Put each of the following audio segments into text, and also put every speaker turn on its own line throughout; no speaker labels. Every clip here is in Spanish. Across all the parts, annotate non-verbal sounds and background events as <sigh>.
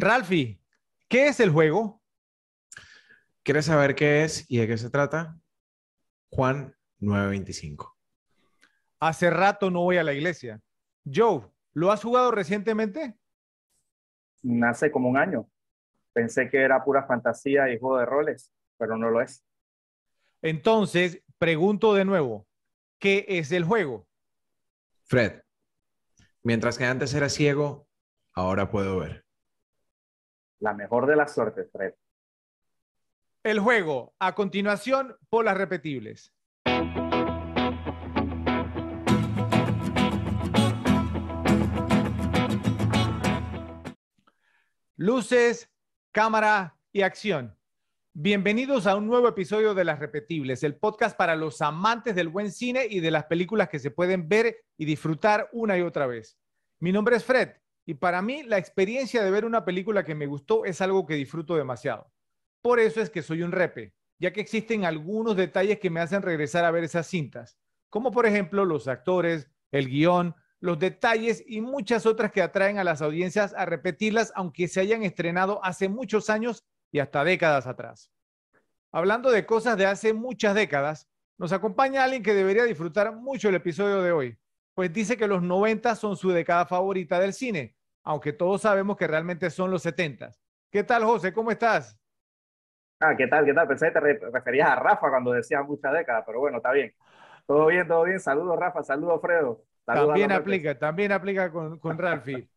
Ralfi, ¿qué es el juego?
¿Quieres saber qué es y de qué se trata? Juan 9:25.
Hace rato no voy a la iglesia. Joe, ¿lo has
jugado recientemente? Hace como un año. Pensé que era pura fantasía y juego de roles, pero no lo es.
Entonces, pregunto de
nuevo, ¿qué es el juego? Fred,
mientras que antes
era ciego, ahora puedo ver. La mejor de las suertes, Fred.
El juego. A continuación, por las repetibles. Luces, cámara y acción. Bienvenidos a un nuevo episodio de Las Repetibles, el podcast para los amantes del buen cine y de las películas que se pueden ver y disfrutar una y otra vez. Mi nombre es Fred y para mí, la experiencia de ver una película que me gustó es algo que disfruto demasiado. Por eso es que soy un repe, ya que existen algunos detalles que me hacen regresar a ver esas cintas, como por ejemplo los actores, el guión, los detalles y muchas otras que atraen a las audiencias a repetirlas aunque se hayan estrenado hace muchos años y hasta décadas atrás. Hablando de cosas de hace muchas décadas, nos acompaña alguien que debería disfrutar mucho el episodio de hoy, pues dice que los 90 son su década favorita del cine aunque todos sabemos que realmente son los setentas. ¿Qué tal, José? ¿Cómo estás?
Ah, ¿qué tal? ¿Qué tal? Pensé que te referías a Rafa cuando decías mucha década, pero bueno, está bien. Todo bien, todo bien. Saludos, Rafa. Saludos, Fredo. también aplica,
también aplica con, con Ralfi.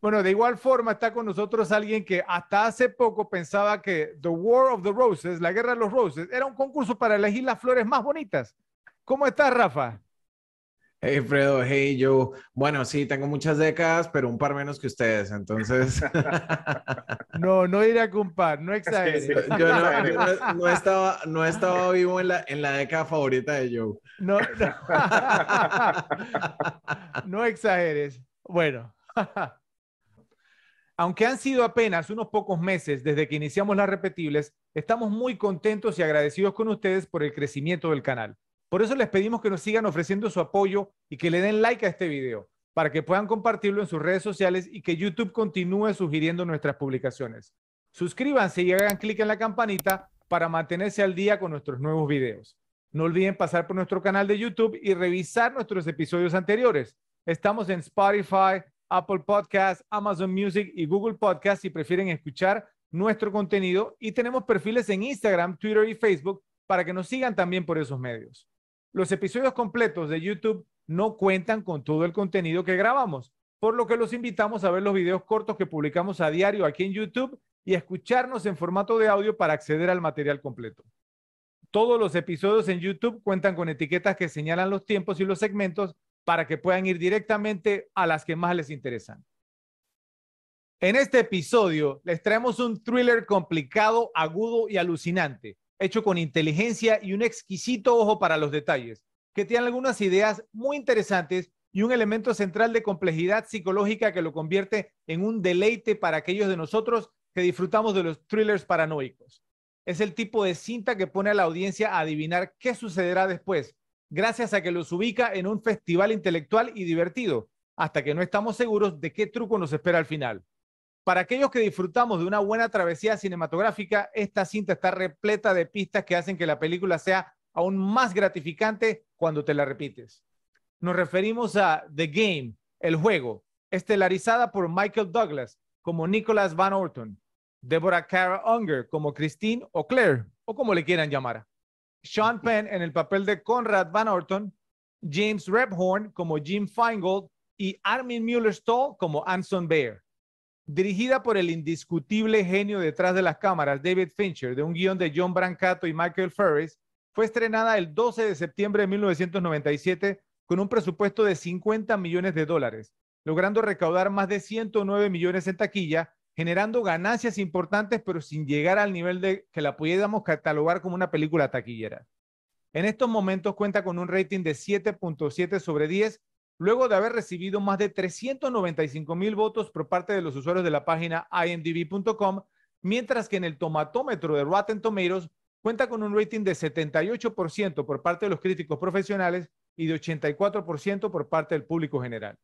bueno, de igual forma está con nosotros alguien que hasta hace poco pensaba que The War of the Roses, la Guerra de los Roses, era un concurso para elegir las flores más bonitas. ¿Cómo estás, Rafa?
Hey Fredo, hey Joe! Bueno, sí, tengo muchas décadas, pero un par menos que ustedes, entonces. <laughs> no, no iré a par, no exageres. Yo <laughs> no, no, estaba, no vivo en la, década favorita de Joe.
no. no <laughs> exageres. Bueno. Aunque han sido apenas unos pocos meses desde que iniciamos las repetibles, estamos muy contentos y agradecidos con ustedes por el crecimiento del canal. Por eso les pedimos que nos sigan ofreciendo su apoyo y que le den like a este video para que puedan compartirlo en sus redes sociales y que YouTube continúe sugiriendo nuestras publicaciones. Suscríbanse y hagan clic en la campanita para mantenerse al día con nuestros nuevos videos. No olviden pasar por nuestro canal de YouTube y revisar nuestros episodios anteriores. Estamos en Spotify, Apple Podcasts, Amazon Music y Google Podcasts si prefieren escuchar nuestro contenido y tenemos perfiles en Instagram, Twitter y Facebook para que nos sigan también por esos medios. Los episodios completos de YouTube no cuentan con todo el contenido que grabamos, por lo que los invitamos a ver los videos cortos que publicamos a diario aquí en YouTube y a escucharnos en formato de audio para acceder al material completo. Todos los episodios en YouTube cuentan con etiquetas que señalan los tiempos y los segmentos para que puedan ir directamente a las que más les interesan. En este episodio les traemos un thriller complicado, agudo y alucinante hecho con inteligencia y un exquisito ojo para los detalles, que tiene algunas ideas muy interesantes y un elemento central de complejidad psicológica que lo convierte en un deleite para aquellos de nosotros que disfrutamos de los thrillers paranoicos. Es el tipo de cinta que pone a la audiencia a adivinar qué sucederá después, gracias a que los ubica en un festival intelectual y divertido, hasta que no estamos seguros de qué truco nos espera al final. Para aquellos que disfrutamos de una buena travesía cinematográfica, esta cinta está repleta de pistas que hacen que la película sea aún más gratificante cuando te la repites. Nos referimos a The Game, el juego, estelarizada por Michael Douglas como Nicholas Van Orton, Deborah Cara Unger como Christine o Claire, o como le quieran llamar, Sean <laughs> Penn en el papel de Conrad Van Orton, James Rebhorn como Jim Feingold y Armin Mueller-Stahl como Anson Bear. Dirigida por el indiscutible genio detrás de las cámaras, David Fincher, de un guión de John Brancato y Michael Ferris, fue estrenada el 12 de septiembre de 1997 con un presupuesto de 50 millones de dólares, logrando recaudar más de 109 millones en taquilla, generando ganancias importantes, pero sin llegar al nivel de que la pudiéramos catalogar como una película taquillera. En estos momentos cuenta con un rating de 7.7 sobre 10 luego de haber recibido más de 395 mil votos por parte de los usuarios de la página imdb.com, mientras que en el tomatómetro de Rotten Tomatoes cuenta con un rating de 78% por parte de los críticos profesionales y de 84% por parte del público general.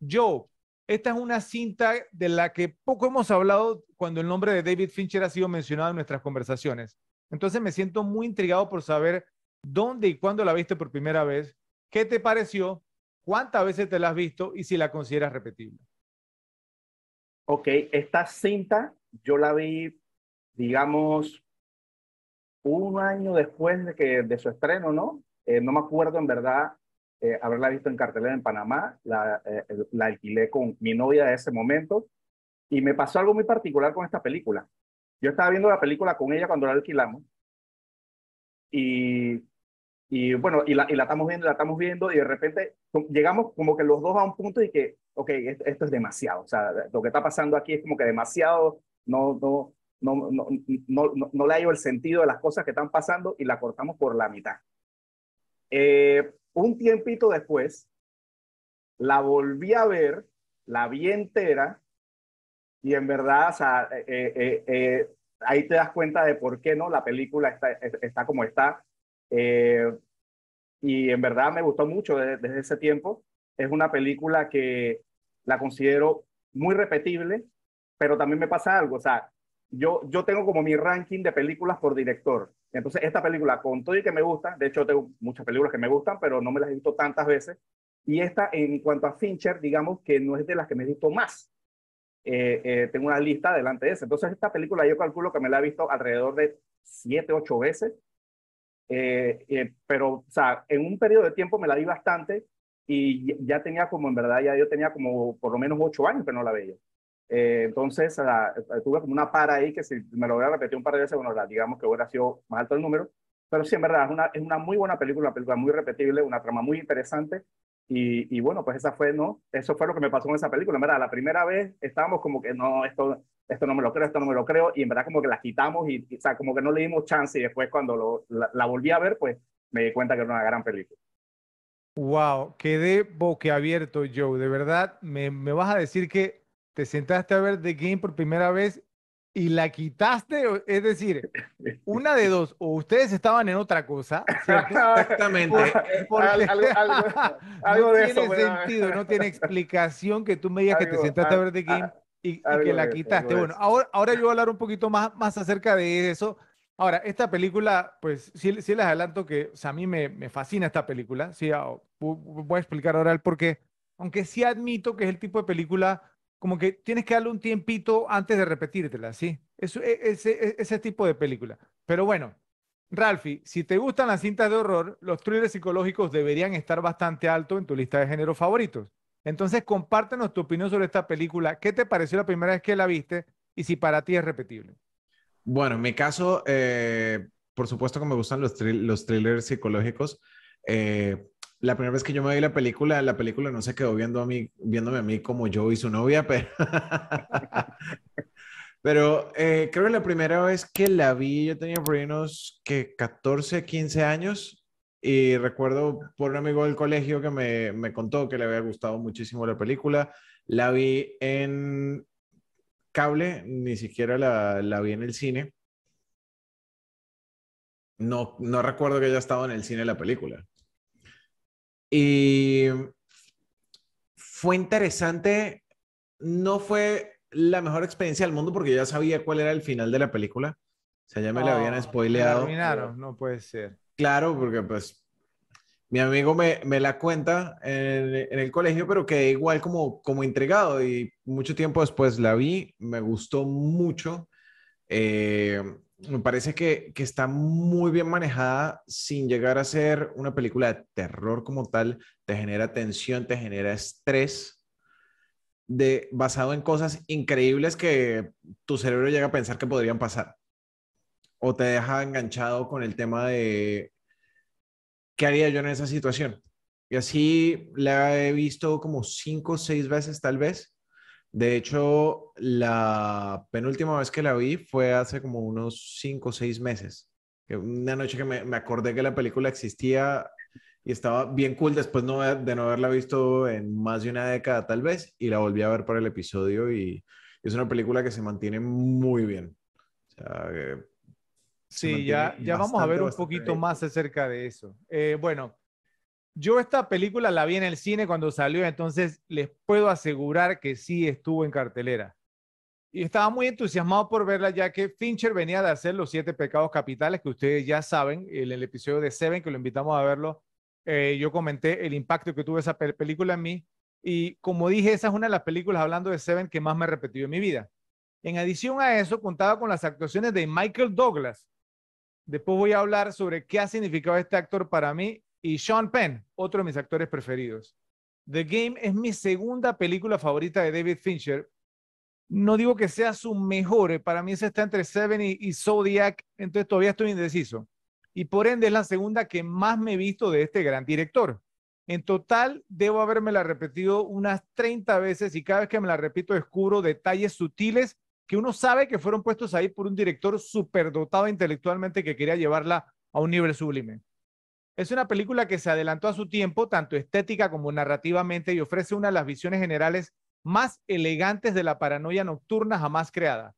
Joe, esta es una cinta de la que poco hemos hablado cuando el nombre de David Fincher ha sido mencionado en nuestras conversaciones. Entonces me siento muy intrigado por saber dónde y cuándo la viste por primera vez, qué te pareció cuántas veces te la has visto y si la consideras repetible.
Ok, esta cinta yo la vi, digamos, un año después de, que, de su estreno, ¿no? Eh, no me acuerdo en verdad eh, haberla visto en cartelera en Panamá, la, eh, la alquilé con mi novia de ese momento y me pasó algo muy particular con esta película. Yo estaba viendo la película con ella cuando la alquilamos y y bueno, y la, y la estamos viendo, la estamos viendo, y de repente llegamos como que los dos a un punto y que, ok, esto, es demasiado. O sea, lo que está pasando aquí es como que demasiado, no, no, no, no, no, le el sentido de las cosas que están pasando y la cortamos por la mitad. Eh, un tiempito después, la volví a ver, la vi entera, y en verdad, o sea, eh, eh, ahí te das cuenta de por qué no la película está, está como está, eh, y en verdad me gustó mucho desde, ese tiempo. Es una película que la considero muy repetible, pero también me pasa algo, o sea, yo, yo tengo como mi ranking de películas por director. Entonces, esta película, con todo y que me gusta, de hecho tengo muchas películas que me gustan, pero no me las he visto tantas veces. Y esta, en cuanto a Fincher, digamos que no es de las que me he visto más. Eh, eh, tengo una lista delante de esa. Entonces, esta película yo calculo que me la he visto alrededor de siete, ocho veces. Eh, eh, pero, o sea, en un periodo de tiempo me la vi bastante y ya tenía como, en verdad, ya yo tenía como por lo menos ocho años que no la veía. Eh, entonces, tuve como una para ahí que si me lo hubiera repetido un par de veces, bueno, digamos que hubiera sido más alto el número. Pero sí, en verdad, es una, es una muy buena película, una película muy repetible, una trama muy interesante. Y, y, bueno, pues esa fue, ¿no? Eso fue lo que me pasó en esa película. En verdad, la primera vez estábamos como que no, esto esto no me lo creo, esto no me lo creo, y en verdad como que la quitamos y, o sea, como que no le dimos chance y después cuando lo, la, volví a ver, pues me di cuenta que era una gran película.
Wow, quedé boquiabierto, Joe. De verdad, me, me vas a decir que te sentaste a ver The Game por primera vez y la quitaste, es decir, <laughs> una de dos, o ustedes estaban en otra cosa, Exactamente. algo, no tiene sentido, no tiene explicación que tú me digas que te sentaste a ah, ver The ah, Game y, que la quitaste. Bueno, ahora, ahora yo voy a hablar un poquito más, más acerca de eso. Ahora, esta película, pues sí, sí les adelanto que a mí me, me, fascina esta película. Sí, ah, voy a explicar ahora el por Aunque sí admito que es el tipo de película como que tienes que darle un tiempito antes de repetírtela, ¿sí? Eso, e, ese, e, ese tipo de película. Pero bueno, Ralphie, si te gustan las cintas de horror, los thrillers psicológicos deberían estar bastante alto en tu lista de géneros favoritos. Entonces, compártenos tu opinión sobre esta película. ¿Qué te pareció la primera vez que la viste? Y si para ti es repetible.
Bueno, en mi caso, eh, por supuesto que me gustan los, los thrillers psicológicos. Eh, la primera vez que yo me vi la película, la película no se quedó viendo a mí, viéndome a mí como yo y su novia, pero, <laughs> eh, creo que la primera vez que la vi yo tenía por unos que 14, 15 años y recuerdo por un amigo del colegio que me, me contó que le había gustado muchísimo la película. La vi en cable, ni siquiera la, la vi en el cine. No, no recuerdo que haya estado en el cine la película. Y fue interesante, no fue la mejor experiencia del mundo porque ya sabía cuál era el final de la película. O sea, ya me la habían oh, spoileado. Terminaron,
no puede ser.
Claro, porque pues mi amigo me, la cuenta en, el colegio, pero que igual como, como intrigado y mucho tiempo después la vi, me gustó mucho. Eh, me parece que, que, está muy bien manejada sin llegar a ser una película de terror como tal. Te genera tensión, te genera estrés, de, basado en cosas increíbles que tu cerebro llega a pensar que podrían pasar o te deja enganchado con el tema de qué haría yo en esa situación. Y así la he visto como cinco o seis veces tal vez. De hecho, la penúltima vez que la vi fue hace como unos cinco o seis meses. Una noche que me, acordé que la película existía y estaba bien cool después de no haberla visto en más de una década tal vez y la volví a ver para el episodio y es una película que se mantiene muy bien. O sea, eh,
Sí, ya, ya vamos a ver un poquito más acerca de eso. Eh, bueno, yo esta película la vi en el cine cuando salió, entonces les puedo asegurar que sí estuvo en cartelera. Y estaba muy entusiasmado por verla, ya que Fincher venía de hacer Los Siete Pecados Capitales, que ustedes ya saben, en el episodio de Seven, que lo invitamos a verlo, eh, yo comenté el impacto que tuvo esa película en mí. Y como dije, esa es una de las películas, hablando de Seven, que más me repetió en mi vida. En adición a eso, contaba con las actuaciones de Michael Douglas, Después voy a hablar sobre qué ha significado este actor para mí y Sean Penn, otro de mis actores preferidos. The Game es mi segunda película favorita de David Fincher. No digo que sea su mejor, eh, para mí se está entre Seven y, Zodiac, entonces todavía estoy indeciso. Y por ende es la segunda que más me he visto de este gran director. En total, debo haberme la repetido unas 30 veces y cada vez que me la repito descubro detalles sutiles que uno sabe que fueron puestos ahí por un director superdotado intelectualmente que quería llevarla a un nivel sublime. Es una película que se adelantó a su tiempo, tanto estética como narrativamente, y ofrece una de las visiones generales más elegantes de la paranoia nocturna jamás creada.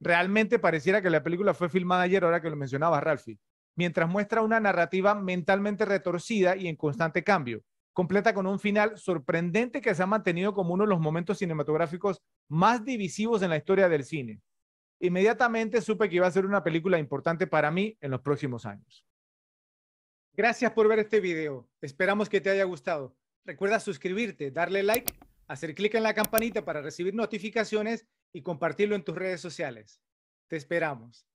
Realmente pareciera que la película fue filmada ayer, ahora que lo mencionaba Ralphie, mientras muestra una narrativa mentalmente retorcida y en constante cambio. Completa con un final sorprendente que se ha mantenido como uno de los momentos cinematográficos más divisivos en la historia del cine. Inmediatamente supe que iba a ser una película importante para mí en los próximos años. Gracias por ver este video. Esperamos que te haya gustado. Recuerda suscribirte, darle like, hacer clic en la campanita para recibir notificaciones y compartirlo en tus redes sociales. Te esperamos.